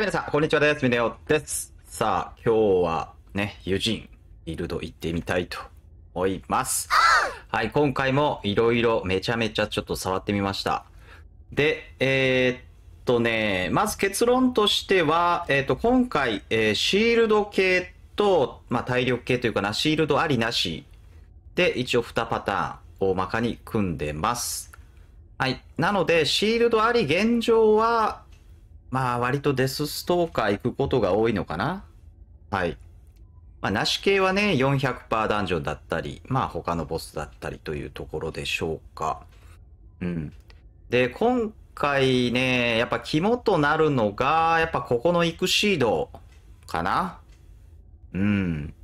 い、皆さん、こんにちはです。みネオです。さあ、今日はね、友人、ビルド行ってみたいと思います。はい、今回もいろいろめちゃめちゃちょっと触ってみました。で、えー、っとね、まず結論としては、えー、っと、今回、えー、シールド系と、まあ、体力系というかな、シールドありなしで、一応2パターン、大まかに組んでます。はい。なので、シールドあり現状は、まあ、割とデスストーカー行くことが多いのかなはい。まあ、なし系はね、400%ダンジョンだったり、まあ、他のボスだったりというところでしょうか。うん。で、今回ね、やっぱ肝となるのが、やっぱここのイクシードかなうん。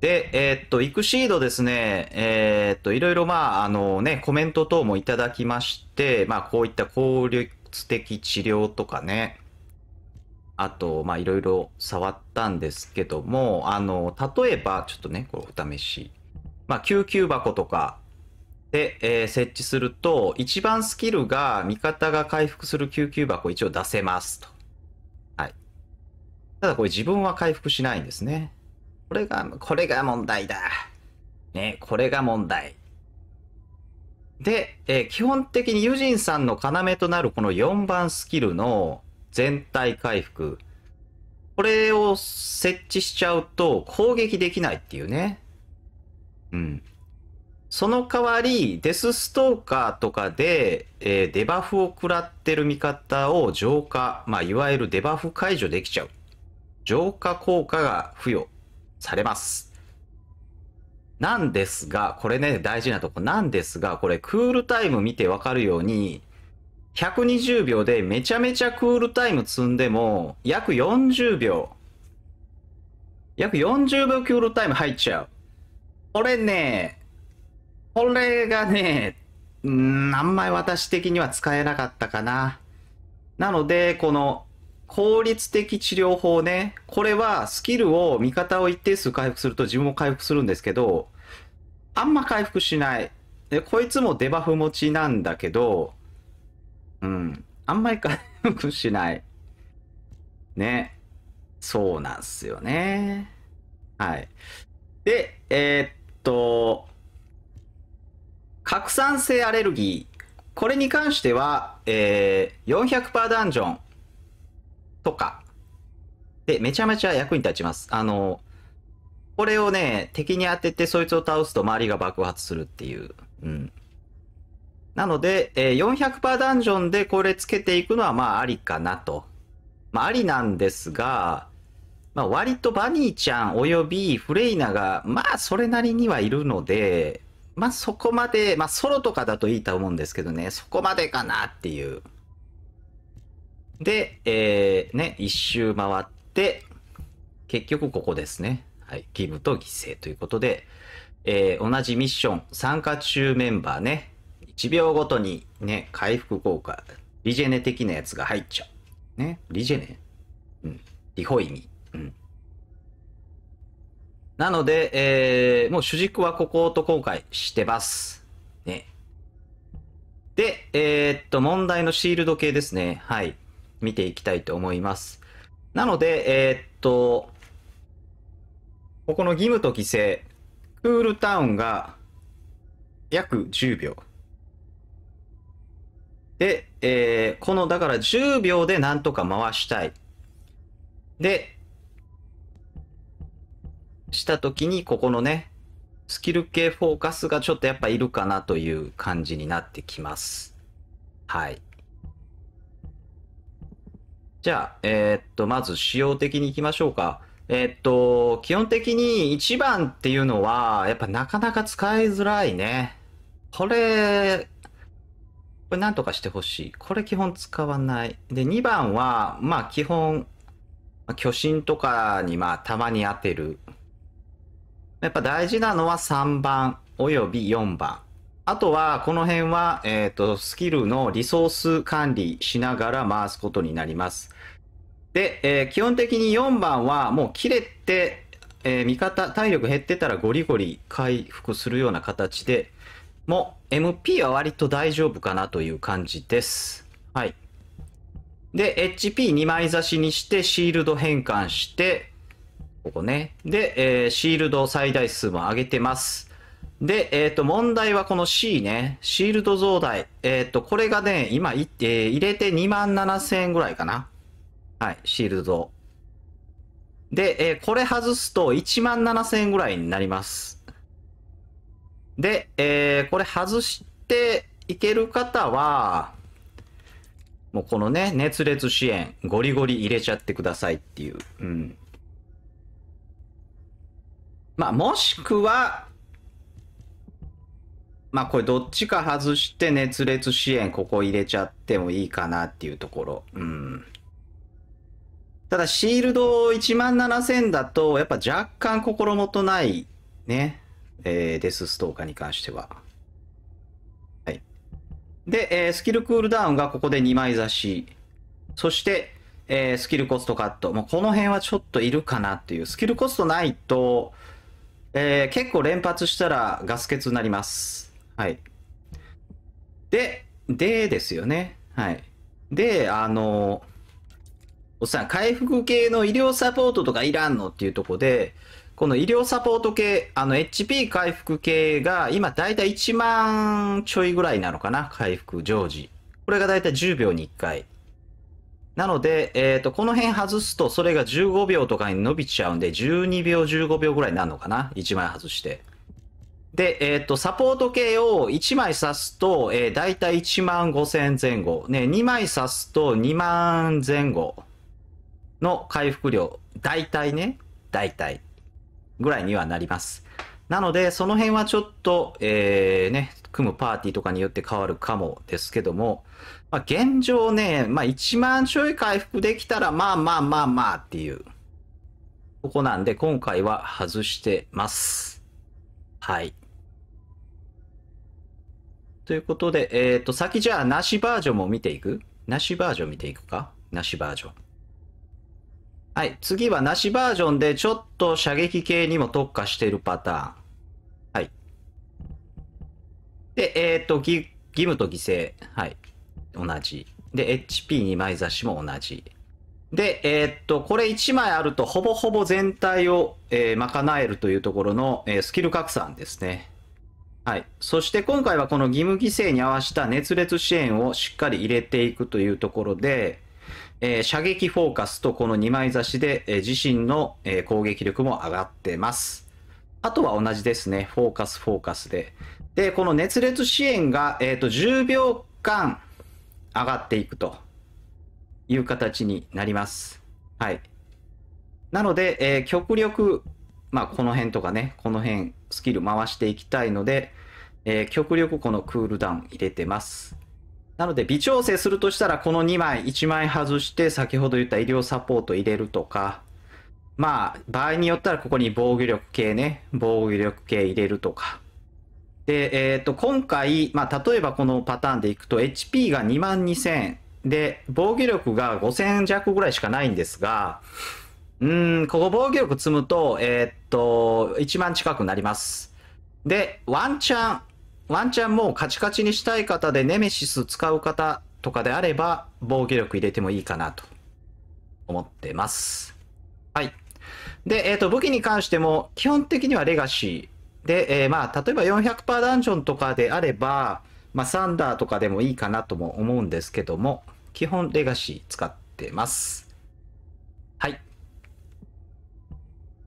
で、えー、っと、イクシードですね、えー、っと、いろいろまあ、あのね、コメント等もいただきまして、まあ、こういった攻略、的治療とかね、あと、まあ、いろいろ触ったんですけども、あの、例えば、ちょっとね、これお試し。まあ、救急箱とかで、えー、設置すると、一番スキルが味方が回復する救急箱を一応出せますと。はい。ただこれ自分は回復しないんですね。これが、これが問題だ。ね、これが問題。で、えー、基本的にユジンさんの要となるこの4番スキルの全体回復。これを設置しちゃうと攻撃できないっていうね。うん。その代わり、デスストーカーとかで、えー、デバフを食らってる味方を浄化、まあ、いわゆるデバフ解除できちゃう。浄化効果が付与されます。なんですが、これね、大事なとこなんですが、これクールタイム見てわかるように、120秒でめちゃめちゃクールタイム積んでも、約40秒。約40秒クールタイム入っちゃう。これね、これがね、うん、あんまり私的には使えなかったかな。なので、この効率的治療法ね、これはスキルを味方を一定数回復すると自分も回復するんですけど、あんま回復しない。で、こいつもデバフ持ちなんだけど、うん。あんまり回復しない。ね。そうなんすよね。はい。で、えー、っと、拡散性アレルギー。これに関しては、えー、400%ダンジョンとかでめちゃめちゃ役に立ちます。あのこれをね、敵に当ててそいつを倒すと周りが爆発するっていう。うん。なので、えー、400%ダンジョンでこれつけていくのはまあありかなと。まあありなんですが、まあ割とバニーちゃん及びフレイナがまあそれなりにはいるので、まあそこまで、まあソロとかだといいと思うんですけどね、そこまでかなっていう。で、えー、ね、一周回って、結局ここですね。はい、義務と犠牲ということで、えー、同じミッション参加中メンバーね、1秒ごとにね、回復効果、リジェネ的なやつが入っちゃう。ね、リジェネうん。リホイミ。うん。なので、えー、もう主軸はここと後悔してます。ね。で、えー、っと、問題のシールド系ですね。はい。見ていきたいと思います。なので、えー、っと、ここの義務と規制、クールタウンが約10秒。で、えー、この、だから10秒でなんとか回したい。で、したときに、ここのね、スキル系フォーカスがちょっとやっぱいるかなという感じになってきます。はい。じゃあ、えー、っと、まず仕様的にいきましょうか。えっと、基本的に1番っていうのは、やっぱなかなか使いづらいね。これ、これなんとかしてほしい。これ基本使わない。で、2番は、まあ基本、巨神とかにまあたまに当てる。やっぱ大事なのは3番および4番。あとは、この辺は、えっ、ー、と、スキルのリソース管理しながら回すことになります。で、えー、基本的に4番はもう切れて、えー、味方、体力減ってたらゴリゴリ回復するような形で、もう MP は割と大丈夫かなという感じです。はい。で、HP2 枚差しにしてシールド変換して、ここね。で、えー、シールド最大数も上げてます。で、えっ、ー、と、問題はこの C ね。シールド増大。えっ、ー、と、これがね、今、えー、入れて2万7000円ぐらいかな。はい、シールド。で、えー、これ外すと1万7000円ぐらいになります。で、えー、これ外していける方は、もうこのね、熱烈支援、ゴリゴリ入れちゃってくださいっていう。うん。まあ、もしくは、まあこれどっちか外して熱烈支援ここ入れちゃってもいいかなっていうところ。うん。ただ、シールド1万7000だと、やっぱ若干心もとないね、えー、デスストーカーに関しては。はい。で、えー、スキルクールダウンがここで2枚差し。そして、えー、スキルコストカット。もうこの辺はちょっといるかなっていう。スキルコストないと、えー、結構連発したらガス欠になります。はい。で、でですよね。はい。で、あのーおっさん、回復系の医療サポートとかいらんのっていうとこで、この医療サポート系、あの HP 回復系が今だいたい1万ちょいぐらいなのかな、回復常時。これがだいたい10秒に1回。なので、えっ、ー、と、この辺外すと、それが15秒とかに伸びちゃうんで、12秒、15秒ぐらいになるのかな ?1 枚外して。で、えっ、ー、と、サポート系を1枚刺すと、えー、だいたい1万5千前後。ね、2枚刺すと2万前後。の回復量、大体ね、大体ぐらいにはなります。なので、その辺はちょっと、えー、ね、組むパーティーとかによって変わるかもですけども、まあ、現状ね、まあ、1万ちょい回復できたら、まあまあまあまあっていう、ここなんで、今回は外してます。はい。ということで、えっ、ー、と、先じゃあ、なしバージョンも見ていくなしバージョン見ていくかなしバージョン。はい。次はなしバージョンで、ちょっと射撃系にも特化しているパターン。はい。で、えっ、ー、と、義務と犠牲。はい。同じ。で、HP2 枚差しも同じ。で、えー、っと、これ1枚あると、ほぼほぼ全体を、えー、賄えるというところの、えー、スキル拡散ですね。はい。そして今回はこの義務犠牲に合わせた熱烈支援をしっかり入れていくというところで、えー、射撃フォーカスとこの2枚差しで、えー、自身の、えー、攻撃力も上がってます。あとは同じですね。フォーカス、フォーカスで。で、この熱烈支援が、えーと、10秒間上がっていくという形になります。はい。なので、えー、極力、まあ、この辺とかね、この辺、スキル回していきたいので、えー、極力このクールダウン入れてます。なので微調整するとしたらこの2枚1枚外して先ほど言った医療サポート入れるとかまあ場合によったらここに防御力系ね防御力系入れるとかで、えっ、ー、と今回、まあ、例えばこのパターンでいくと HP が2万2000で防御力が5000弱ぐらいしかないんですがうんここ防御力積むとえっ、ー、と1万近くなりますでワンチャンワンチャンもうカチカチにしたい方でネメシス使う方とかであれば防御力入れてもいいかなと思ってます。はい。で、えっ、ー、と、武器に関しても基本的にはレガシーで、えー、まあ、例えば400%ダンジョンとかであれば、まあ、サンダーとかでもいいかなとも思うんですけども、基本レガシー使ってます。はい。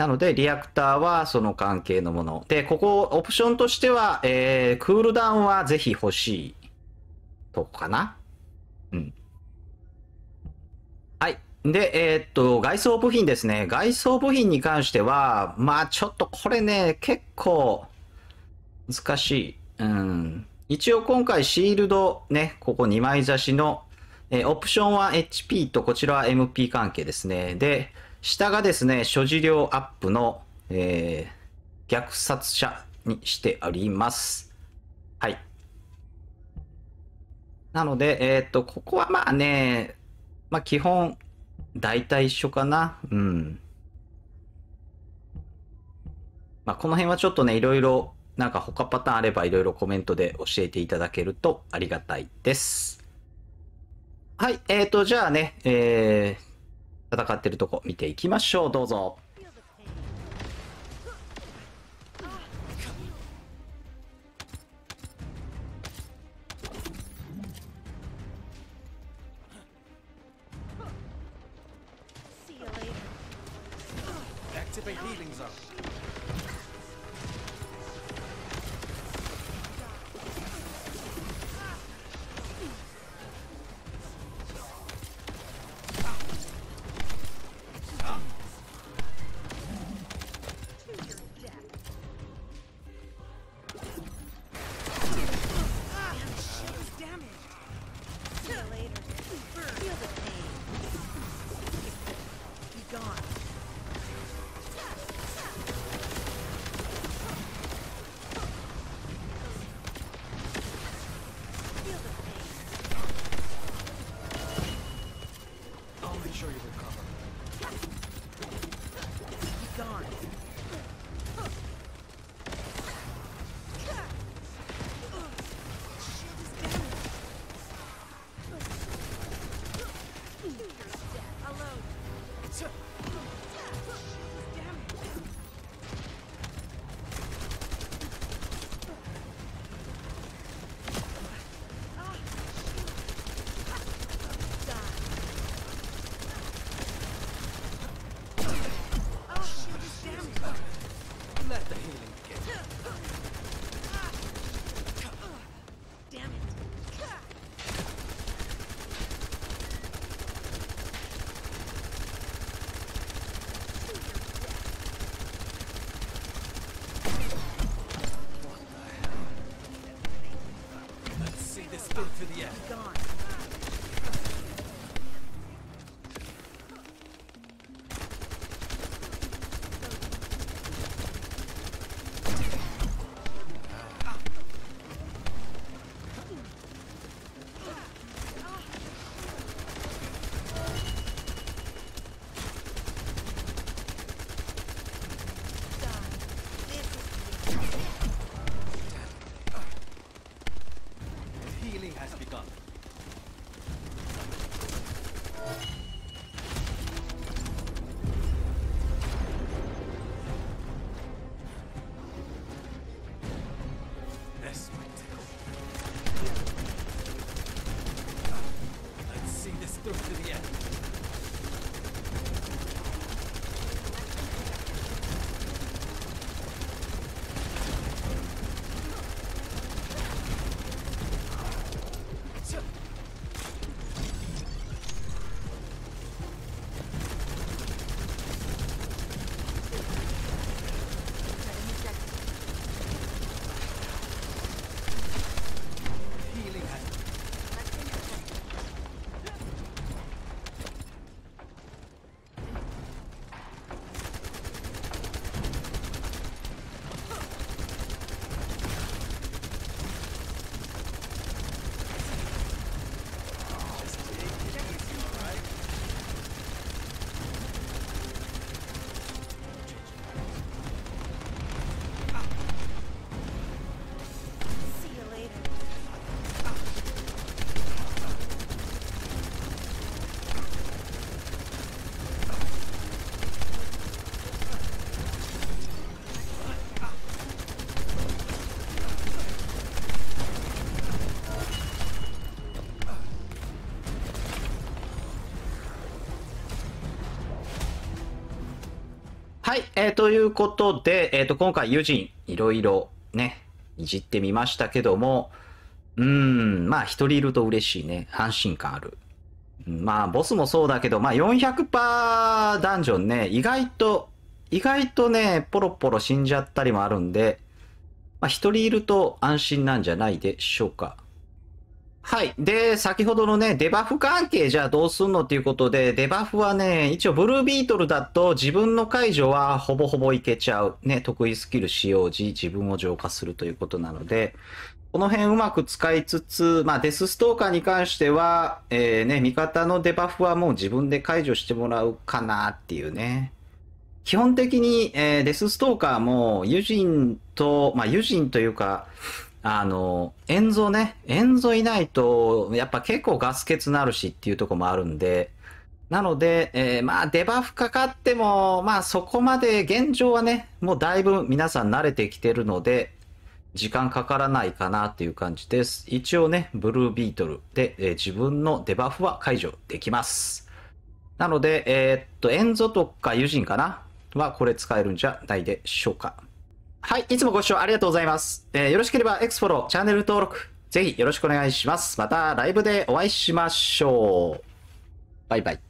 なので、リアクターはその関係のもの。で、ここ、オプションとしては、えー、クールダウンはぜひ欲しいとこかな。うん。はい。で、えー、っと、外装部品ですね。外装部品に関しては、まあちょっとこれね、結構難しい。うん。一応今回シールドね、ここ2枚差しの、えー、オプションは HP とこちらは MP 関係ですね。で、下がですね、所持量アップの、えー、虐殺者にしてあります。はい。なので、えっ、と、ここはまあね、まあ基本、大体一緒かな。うん。まあこの辺はちょっとね、いろいろ、なんか他パターンあればいろいろコメントで教えていただけるとありがたいです。はい、えっ、ー、と、じゃあね、えー、戦ってるとこ見ていきましょう。どうぞ。はい、えー、ということで、えーと、今回友人いろいろね、いじってみましたけども、うん、まあ一人いると嬉しいね。安心感ある。まあボスもそうだけど、まあ400%ダンジョンね、意外と、意外とね、ポロポロ死んじゃったりもあるんで、まあ一人いると安心なんじゃないでしょうか。はい。で、先ほどのね、デバフ関係じゃあどうすんのっていうことで、デバフはね、一応ブルービートルだと自分の解除はほぼほぼいけちゃう。ね、得意スキル使用時、自分を浄化するということなので、この辺うまく使いつつ、まあデスストーカーに関しては、えー、ね、味方のデバフはもう自分で解除してもらうかなっていうね。基本的に、えー、デスストーカーも、ユジンと、まあユジンというか、あの、エンゾね、エンゾいないと、やっぱ結構ガス欠なるしっていうとこもあるんで、なので、えー、まあデバフかかっても、まあそこまで現状はね、もうだいぶ皆さん慣れてきてるので、時間かからないかなっていう感じです。一応ね、ブルービートルで、えー、自分のデバフは解除できます。なので、えー、っと、エンゾとかユジンかなはこれ使えるんじゃないでしょうか。はい、いつもご視聴ありがとうございます。えー、よろしければ X フォロー、チャンネル登録、ぜひよろしくお願いします。またライブでお会いしましょう。バイバイ。